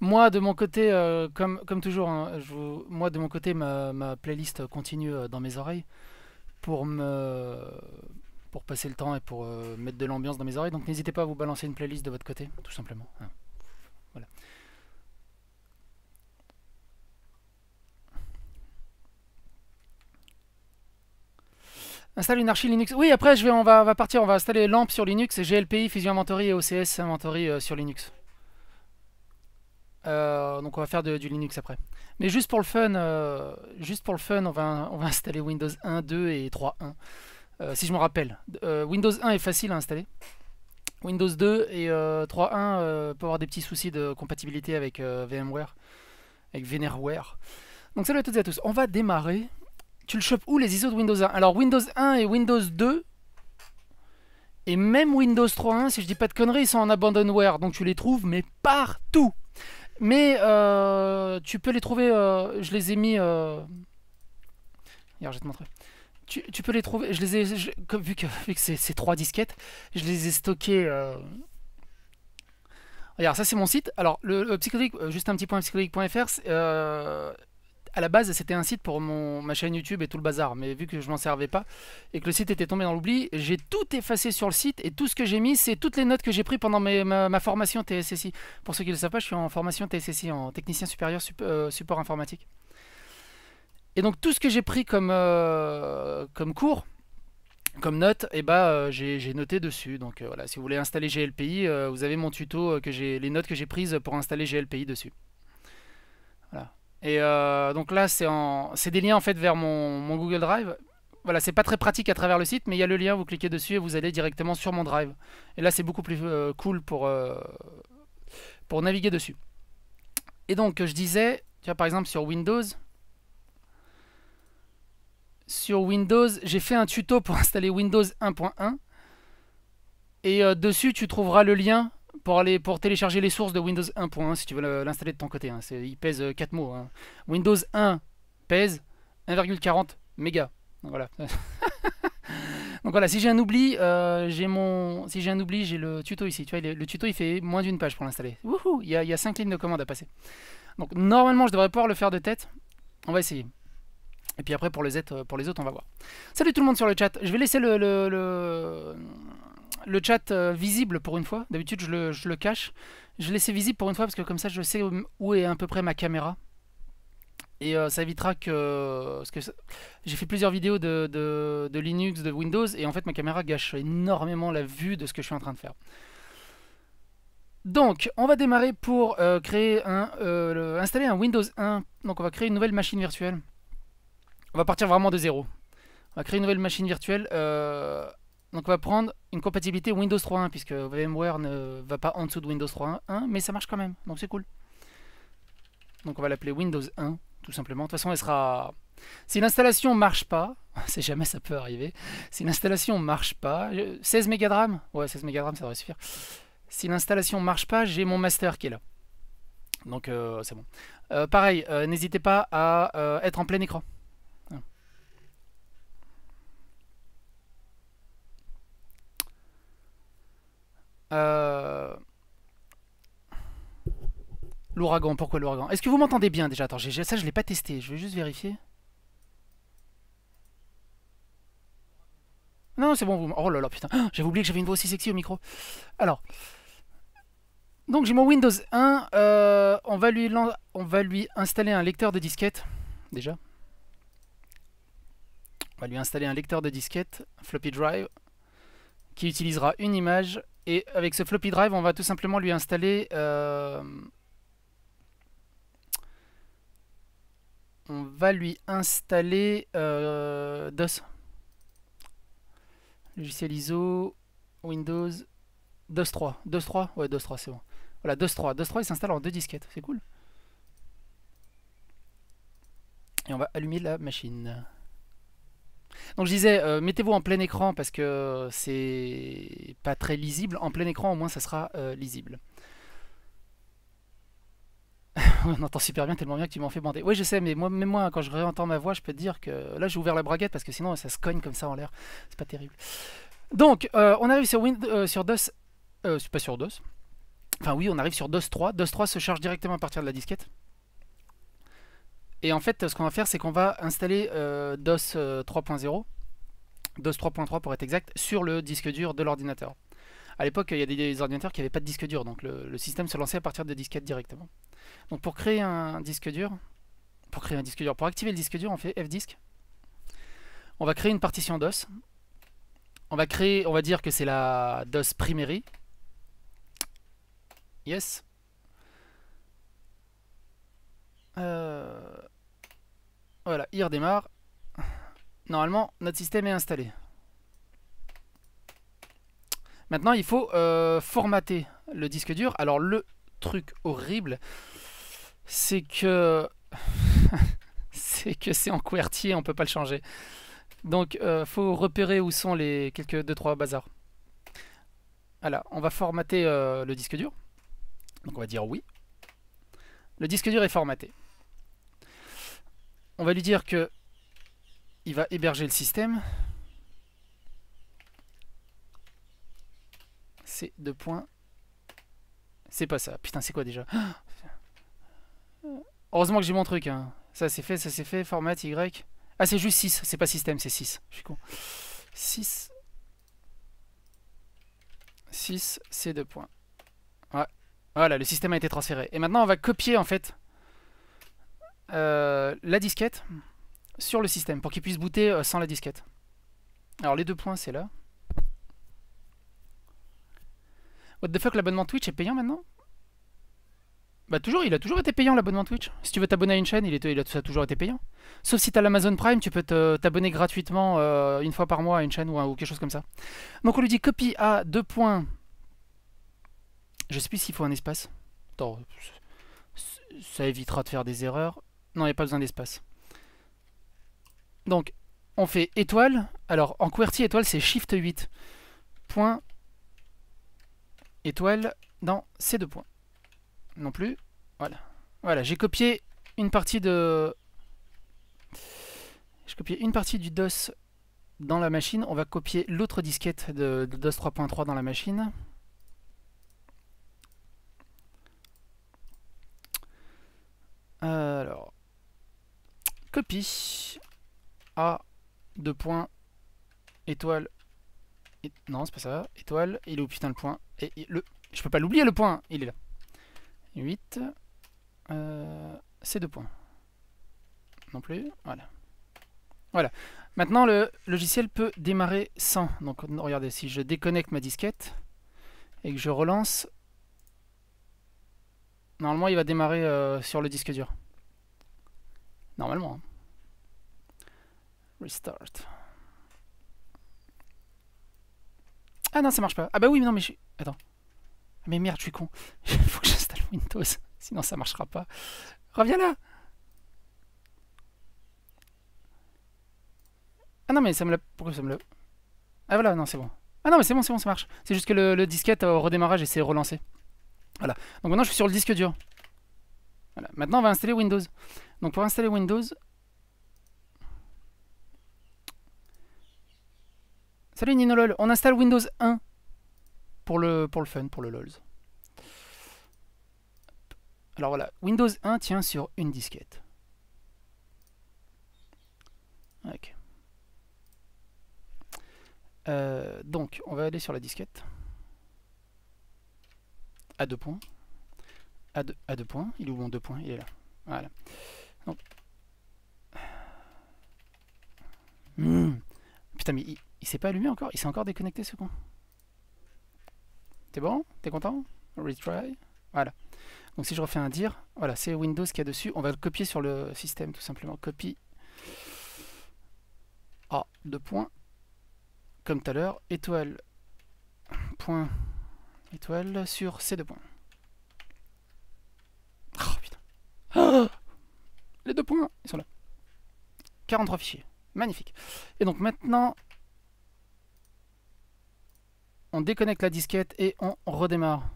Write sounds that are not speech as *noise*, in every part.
Moi, de mon côté, euh, comme, comme toujours, hein, moi, de mon côté, ma, playlist continue euh, dans mes oreilles pour me pour passer le temps et pour euh, mettre de l'ambiance dans mes oreilles. Donc n'hésitez pas à vous balancer une playlist de votre côté, tout simplement. Hein. Installez une archi Linux. Oui, après, je vais, on, va, on va partir, on va installer LAMP sur Linux et GLPI, Fusion Inventory et OCS Inventory sur Linux. Euh, donc on va faire du Linux après. Mais juste pour le fun, euh, juste pour le fun, on va, *laughs* installer Windows 1, 2 et 3, euh, si je me rappelle. Windows 1 est facile à installer. Windows 2 et 3.1 peut avoir des petits soucis de compatibilité avec VMware, avec Venerware. Donc salut à toutes et à tous. On va démarrer. Tu le chopes où les ISO de Windows 1 Alors Windows 1 et Windows 2 et même Windows 3.1, si je dis pas de conneries, ils sont en abandonware. Donc tu les trouves mais partout mais euh, tu peux les trouver, euh, je les ai mis... Euh... Hier, je vais te montrer. Tu, peux les trouver, je les ai, vu que, c'est trois disquettes, je les ai stockés. Euh, regarde, ça c'est mon site. Alors, le, psychologique, juste un petit point psychologique.fr, à la base, c'était un site pour mon, ma chaîne YouTube et tout le bazar, mais vu que je m'en servais pas et que le site était tombé dans l'oubli, j'ai tout effacé sur le site et tout ce que j'ai mis, c'est toutes les notes que j'ai prises pendant ma, formation TSSI. Pour ceux qui ne le savent pas, je suis en formation TSSI, en technicien supérieur euh, support informatique. Et donc tout ce que j'ai pris comme, euh, comme cours, comme notes, eh ben, euh, j'ai noté dessus. Donc voilà, si vous voulez installer GLPI, vous avez mon tuto que j'ai les notes que j'ai prises pour installer GLPI dessus. Et euh, donc là, c'est des liens en fait vers mon, Google Drive. Voilà, c'est pas très pratique à travers le site, mais il y a le lien, vous cliquez dessus et vous allez directement sur mon Drive. Et là, c'est beaucoup plus euh, cool pour, euh, pour naviguer dessus. Et donc, je disais, tu vois, par exemple, sur Windows, sur Windows, j'ai fait un tuto pour *laughs* installer Windows 1.1. Et dessus, tu trouveras le lien pour, aller, pour télécharger les sources de Windows 1.1 si tu veux l'installer de ton côté. Hein. Il pèse 4 euh, mots. Hein. Windows 1 pèse 1,40 mégas. Donc voilà. *laughs* Donc voilà, si j'ai un oubli, euh, j'ai mon, si j'ai un oubli, j'ai le tuto ici. Tu vois, le, tuto il fait moins d'une page pour l'installer. Il y a, il y a 5 lignes de commande à passer. Donc normalement, je devrais pouvoir le faire de tête. On va essayer. Et puis après pour les, pour les autres, on va voir. Salut tout le monde sur le chat. Je vais laisser le le chat euh, visible pour une fois. D'habitude, je le, cache. Je laissé visible pour une fois parce que comme ça, je sais où est à peu près ma caméra. Et euh, ça évitera que... que j'ai fait plusieurs vidéos de, Linux, de Windows, et en fait, ma caméra gâche énormément la vue de ce que je suis en train de faire. Donc, on va démarrer pour euh, créer un, installer un Windows 1. Donc, on va créer une nouvelle machine virtuelle. On va partir vraiment de zéro. On va créer une nouvelle machine virtuelle donc on va prendre une compatibilité Windows 3.1 puisque VMware ne va pas en dessous de Windows 3.1, mais ça marche quand même, donc c'est cool. Donc on va l'appeler Windows 1 tout simplement. De toute façon, elle sera. Si l'installation marche pas, c'est *laughs* jamais ça peut arriver. Si l'installation marche pas, 16 mégas de RAM, ouais 16 mégas de RAM ça devrait suffire. Si l'installation marche pas, j'ai mon master qui est là. Donc euh, c'est bon. Euh, pareil, euh, n'hésitez pas à être en plein écran. Euh, l'ouragan, pourquoi l'ouragan Est-ce que vous m'entendez bien déjà Attends, ça je l'ai pas testé, je vais juste vérifier. Non, c'est bon, vous... Oh là là, putain, *gasps* j'avais oublié que j'avais une voix aussi sexy au micro. Alors... Donc j'ai mon Windows 1, euh, on, va lui on va lui installer un lecteur de disquette, déjà. On va lui installer un lecteur de disquette, floppy drive, qui utilisera une image et avec ce floppy drive, on va tout simplement lui installer... Euh, on va lui installer euh, DOS. Logiciel ISO, Windows, DOS 3. DOS 3 Ouais, DOS 3, c'est bon. Voilà, DOS 3. DOS 3, il s'installe en deux disquettes. C'est cool. Et on va allumer la machine. Donc je disais, euh, mettez-vous en plein écran parce que c'est pas très lisible. En plein écran, au moins, ça sera euh, lisible. *laughs* On entend super bien, tellement bien que tu m'en fais bander. Oui, je sais, mais moi, même moi, quand je réentends ma voix, je peux te dire que là, j'ai ouvert la braguette parce que sinon, ça se cogne comme ça en l'air. C'est pas terrible. Donc, euh, on arrive sur, sur DOS. suis pas sur DOS. Enfin, oui, on arrive sur DOS 3. DOS 3 se charge directement à partir de la disquette. Et en fait, ce qu'on va faire, c'est qu'on va installer euh, DOS 3.0, euh, DOS 3.3 pour être exact, sur le disque dur de l'ordinateur. À l'époque, il y a des, ordinateurs qui n'avaient pas de disque dur, donc le, système se lançait à partir de disquettes directement. Donc pour créer un disque dur, pour créer un disque dur, pour activer le disque dur, on fait fdisk. On va créer une partition DOS. On va créer, on va dire que c'est la DOS primary. Yes. Euh voilà, il redémarre. Normalement, notre système est installé. Maintenant, il faut euh, formater le disque dur. Alors, le truc horrible, c'est que... *laughs* c'est que c'est en quartier, on on peut pas le changer. Donc, il euh, faut repérer où sont les quelques 2-3 bazars. Voilà, on va formater euh, le disque dur. Donc, on va dire oui. Le disque dur est formaté. On va lui dire que il va héberger le système. C'est deux points. C'est pas ça. Putain, c'est quoi déjà *gasps* Heureusement que j'ai mon truc. Hein. Ça c'est fait, ça c'est fait. Format Y. Ah, c'est juste 6. C'est pas système, c'est 6. Je suis con. 6. 6, c'est deux points. Ouais. Voilà, le système a été transféré. Et maintenant, on va copier en fait euh, la disquette sur le système pour qu'il puisse booter euh, sans la disquette. Alors les deux points c'est là. What the fuck l'abonnement Twitch est payant maintenant Bah toujours, il a toujours été payant l'abonnement Twitch. Si tu veux t'abonner à une chaîne, il, a, a toujours été payant. Sauf si t'as l'Amazon Prime, tu peux t'abonner gratuitement euh, une fois par mois à une chaîne ou, quelque chose comme ça. Donc on lui dit copie à deux points. Je sais plus s'il faut un espace. Attends, ça évitera de faire des erreurs. Non, il a pas besoin d'espace. Donc, on fait étoile. Alors, en QWERTY, étoile, c'est Shift 8. Point. Étoile dans ces deux points. Non plus. Voilà. Voilà, j'ai copié une partie de... J'ai copié une partie du DOS dans la machine. On va copier l'autre disquette de, DOS 3.3 dans la machine. Euh, alors pi A, deux points, étoile, et... non c'est pas ça, étoile, il est où putain le point et, le... Je peux pas l'oublier le point, il est là. 8, euh, c'est deux points. Non plus, voilà. Voilà. Maintenant, le logiciel peut démarrer sans. Donc, regardez, si je déconnecte ma disquette et que je relance, normalement, il va démarrer euh, sur le disque dur. Normalement. Hein. Restart. Ah non, ça marche pas. Ah bah oui, mais non, mais je... Attends. Ah, mais merde, je suis con. Il *laughs* faut que j'installe Windows, *laughs* sinon ça marchera pas. Reviens là Ah non, mais ça me l'a... Pourquoi ça me l'a... Ah voilà, non, c'est bon. Ah non, mais c'est bon, c'est bon, ça marche. C'est juste que le, le disquette au redémarrage, et c'est relancé. Voilà. Donc maintenant, je suis sur le disque dur. Voilà. Maintenant, on va installer Windows. Donc pour installer Windows, Salut lol, on installe Windows 1 pour le, pour fun, pour le LOLs. Alors voilà, Windows 1 tient sur une disquette. Ok. Euh, donc, on va aller sur la disquette. A deux points. A deux, à deux points. Il est où mon deux points Il est là. Voilà. Hmm. Putain, mais il s'est pas allumé encore Il s'est encore déconnecté ce con. T'es bon T'es content Retry. Voilà. Donc si je refais un dire, voilà, c'est Windows qui y a dessus. On va le copier sur le système tout simplement. Copie. A, deux points. Comme tout à l'heure, étoile. Point. Étoile sur ces deux points. Oh putain. Ah Les deux points, ils sont là. 43 fichiers. Magnifique. Et donc maintenant, on déconnecte la disquette et on redémarre.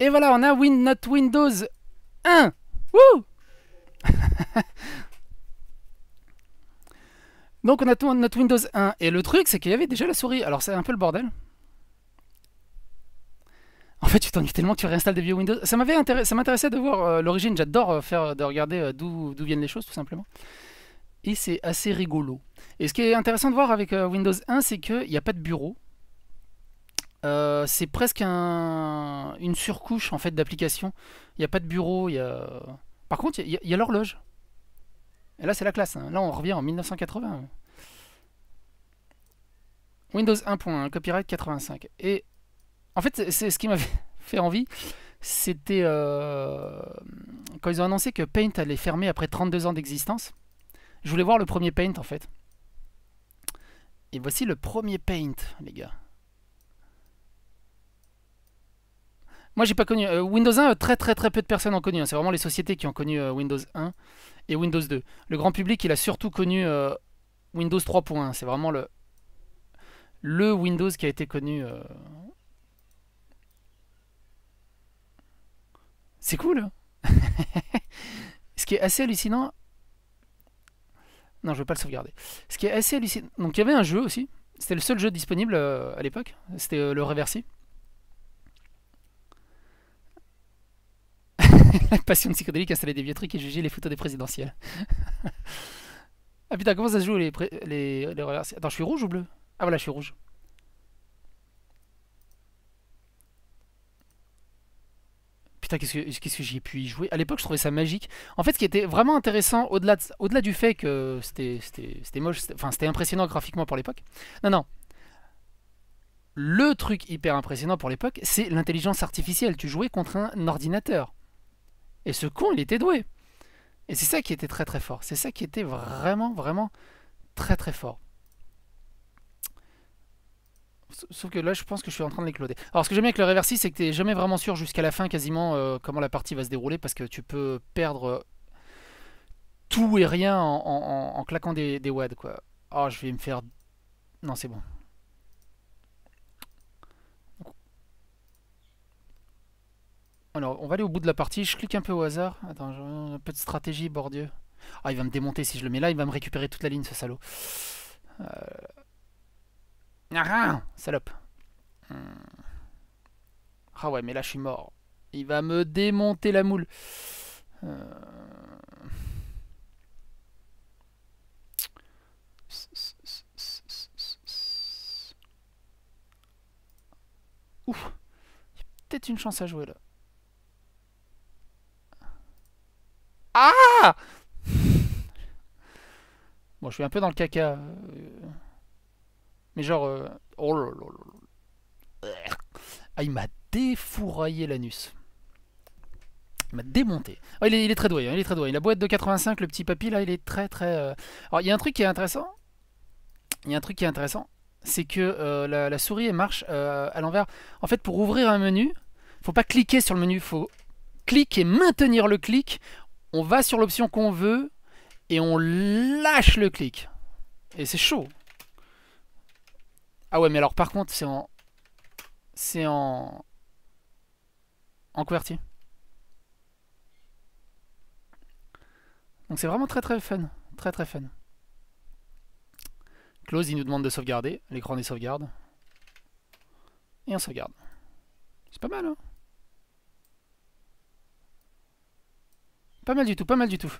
Et, voilà, on a Win Windows 1 *laughs* Donc on a notre Windows 1. Et le truc, c'est qu'il y avait déjà la souris. Alors c'est un peu le bordel. En fait, tu t'ennuies tellement que tu réinstalles des vieux Windows. Ça m'avait ça m'intéressait de voir euh, l'origine. J'adore euh, faire de regarder euh, d'où viennent les choses, tout simplement et c'est assez rigolo. Et ce qui est intéressant de voir avec euh, Windows 1, c'est qu'il n'y a pas de bureau. Euh, c'est presque un, une surcouche en fait d'application. Il n'y a pas de bureau. Y a... Par contre, il y a, l'horloge. Et là, c'est la classe. Hein. Là, on revient en 1980. Windows 1.1, copyright 85. Et en fait, c'est ce qui m'avait *laughs* fait envie. C'était euh, quand ils ont annoncé que Paint allait fermer après 32 ans d'existence. Je voulais voir le premier paint en fait. Et voici le premier paint, les gars. Moi, j'ai pas connu. Euh, Windows 1, euh, très très très peu de personnes ont connu. Hein. C'est vraiment les sociétés qui ont connu euh, Windows 1 et Windows 2. Le grand public, il a surtout connu Windows 3.1. C'est vraiment le, le Windows qui a été connu. C'est cool. Hein. *laughs* Ce qui est assez hallucinant non, je vais pas le sauvegarder. Ce qui est assez hallucinant. Donc il y avait un jeu aussi. C'était le seul jeu disponible euh, à l'époque. C'était euh, le Reversi. *laughs* la passion psychodélique installait des vieux et jugeait les photos des présidentielles. *laughs* ah putain, comment ça se joue les, les, les Attends, je suis rouge ou bleu Ah voilà, je suis rouge. Putain, qu'est-ce que, j'ai pu y jouer À l'époque, je trouvais ça magique. En fait, ce qui était vraiment intéressant, au-delà du fait que c'était moche, enfin, c'était impressionnant graphiquement pour l'époque. Non, non. Le truc hyper impressionnant pour l'époque, c'est l'intelligence artificielle. Tu jouais contre un ordinateur. Et ce con, il était doué. Et c'est ça qui était très très fort. C'est ça qui était vraiment, vraiment très très fort. Sauf que là, je pense que je suis en train de l'écloder. Alors, ce que j'aime avec le réversi, c'est que t'es jamais vraiment sûr jusqu'à la fin, quasiment, euh, comment la partie va se dérouler, parce que tu peux perdre euh, tout et rien en, claquant des, wads, quoi. Oh, je vais me faire... Non, c'est bon. Alors, on va aller au bout de la partie. Je clique un peu au hasard. Attends, un peu de stratégie, bordieu. Ah, il va me démonter si je le mets là. Il va me récupérer toute la ligne, ce salaud. Euh rien, salope. Hmm. Ah ouais, mais là je suis mort. Il va me démonter la moule. Euh... Ouf. Il peut-être une chance à jouer là. Ah Bon, je suis un peu dans le caca. Euh. Mais genre, euh, oh là ah, il m'a défouraillé l'anus. Il m'a démonté. Oh, il, est, très doué, hein, il est très doué. La boîte de 85, le petit papy, là, il est très très... Euh. Alors, il y a un truc qui est intéressant. Il y a un truc qui est intéressant. C'est que euh, la, souris, elle marche à l'envers. En fait, pour ouvrir un menu, faut pas cliquer sur le menu, faut cliquer et maintenir le clic. On va sur l'option qu'on veut et on lâche le clic. Et c'est chaud. Ah ouais, mais alors par contre, c'est en... C'est en... En couvertier Donc c'est vraiment très très fun. Très très fun. Close, il nous demande de sauvegarder. L'écran des sauvegardes. Et on sauvegarde. C'est pas mal, hein Pas mal du tout, pas mal du tout.